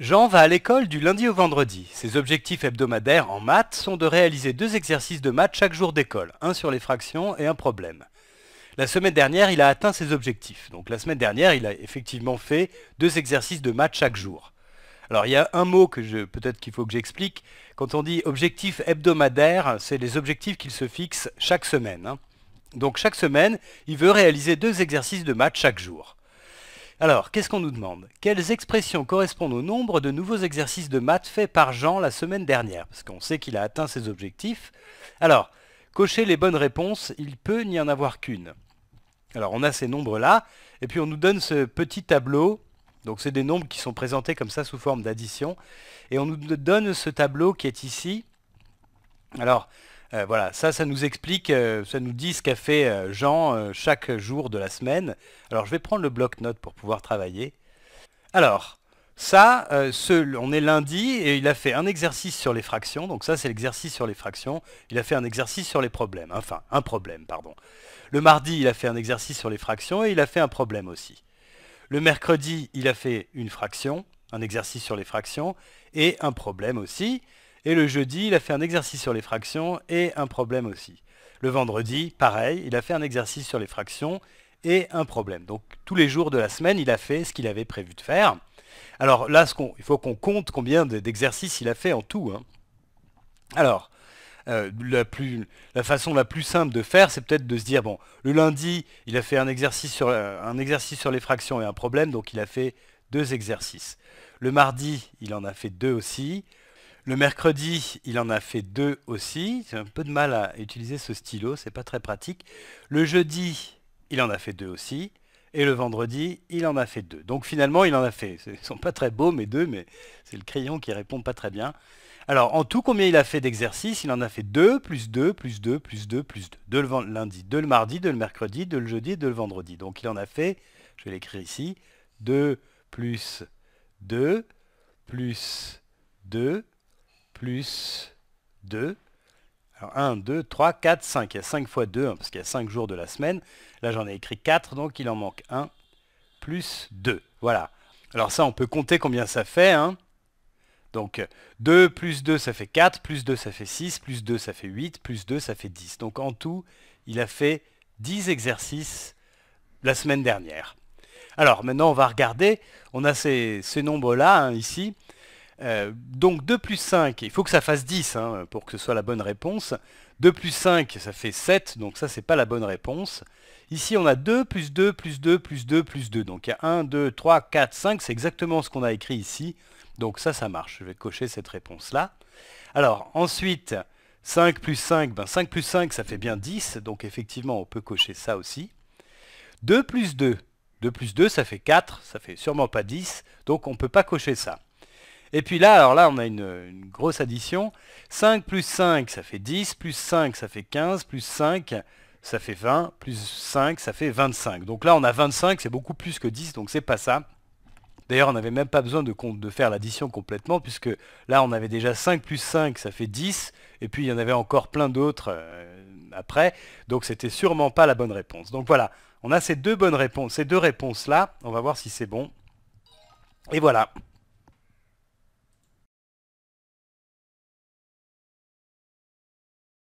Jean va à l'école du lundi au vendredi. Ses objectifs hebdomadaires en maths sont de réaliser deux exercices de maths chaque jour d'école, un sur les fractions et un problème. La semaine dernière, il a atteint ses objectifs. Donc la semaine dernière, il a effectivement fait deux exercices de maths chaque jour. Alors il y a un mot que peut-être qu'il faut que j'explique. Quand on dit objectif hebdomadaires, c'est les objectifs qu'il se fixe chaque semaine. Hein. Donc chaque semaine, il veut réaliser deux exercices de maths chaque jour. Alors, qu'est-ce qu'on nous demande Quelles expressions correspondent au nombre de nouveaux exercices de maths faits par Jean la semaine dernière Parce qu'on sait qu'il a atteint ses objectifs. Alors, cocher les bonnes réponses, il peut n'y en avoir qu'une. Alors, on a ces nombres-là, et puis on nous donne ce petit tableau. Donc, c'est des nombres qui sont présentés comme ça sous forme d'addition. Et on nous donne ce tableau qui est ici. Alors, euh, voilà, ça, ça nous explique, euh, ça nous dit ce qu'a fait euh, Jean chaque jour de la semaine. Alors, je vais prendre le bloc-notes pour pouvoir travailler. Alors, ça, on est lundi et il a fait un exercice sur les fractions. Donc ça, c'est l'exercice sur les fractions. Il a fait un exercice sur les problèmes. Enfin, un problème, pardon. Le mardi, il a fait un exercice sur les fractions et il a fait un problème aussi. Le mercredi, il a fait une fraction, un exercice sur les fractions et un problème aussi. Et le jeudi, il a fait un exercice sur les fractions et un problème aussi. Le vendredi, pareil, il a fait un exercice sur les fractions et un problème. Donc tous les jours de la semaine, il a fait ce qu'il avait prévu de faire. Alors là, il faut qu'on compte combien d'exercices il a fait en tout. Hein. Alors, euh, la, façon la plus simple de faire, c'est peut-être de se dire, bon, le lundi, il a fait un exercice, sur, euh, un exercice sur les fractions et un problème, donc il a fait deux exercices. Le mardi, il en a fait deux aussi. Le mercredi, il en a fait deux aussi. J'ai un peu de mal à utiliser ce stylo, c'est pas très pratique. Le jeudi, il en a fait deux aussi. Et le vendredi, il en a fait deux. Donc finalement, il en a fait. Ils sont pas très beaux, mais deux, mais c'est le crayon qui répond pas très bien. Alors, en tout, combien il a fait d'exercices Il en a fait deux plus 2, plus 2, plus 2, plus 2. De le lundi, deux le mardi, deux le mercredi, deux le jeudi et le vendredi. Donc il en a fait, je vais l'écrire ici, 2 plus 2 plus deux plus 2. Alors 1, 2, 3, 4, 5. Il y a 5 fois 2, hein, parce qu'il y a 5 jours de la semaine. Là, j'en ai écrit 4, donc il en manque 1 plus 2. Voilà. Alors ça, on peut compter combien ça fait. Hein. Donc 2 plus 2, ça fait 4, plus 2, ça fait 6, plus 2, ça fait 8, plus 2, ça fait 10. Donc en tout, il a fait 10 exercices la semaine dernière. Alors maintenant, on va regarder. On a ces, nombres-là hein, ici. Euh, donc 2 plus 5, il faut que ça fasse 10 hein, pour que ce soit la bonne réponse. 2 plus 5, ça fait 7, donc ça c'est pas la bonne réponse. Ici on a 2 plus 2 plus 2 plus 2 plus 2. Donc il y a 1, 2, 3, 4, 5, c'est exactement ce qu'on a écrit ici. Donc ça, ça marche. Je vais cocher cette réponse-là. Alors ensuite, 5 plus 5, ben 5 plus 5, ça fait bien 10. Donc effectivement, on peut cocher ça aussi. 2 plus 2, 2 plus 2, ça fait 4, ça fait sûrement pas 10. Donc on ne peut pas cocher ça. Et puis là, alors là, on a une, grosse addition. 5 plus 5, ça fait 10, plus 5, ça fait 15, plus 5, ça fait 20, plus 5, ça fait 25. Donc là, on a 25, c'est beaucoup plus que 10, donc c'est pas ça. D'ailleurs, on n'avait même pas besoin de, de faire l'addition complètement, puisque là, on avait déjà 5 plus 5, ça fait 10, et puis il y en avait encore plein d'autres euh, après, donc c'était sûrement pas la bonne réponse. Donc voilà, on a ces deux bonnes réponses, ces deux réponses-là, on va voir si c'est bon. Et voilà,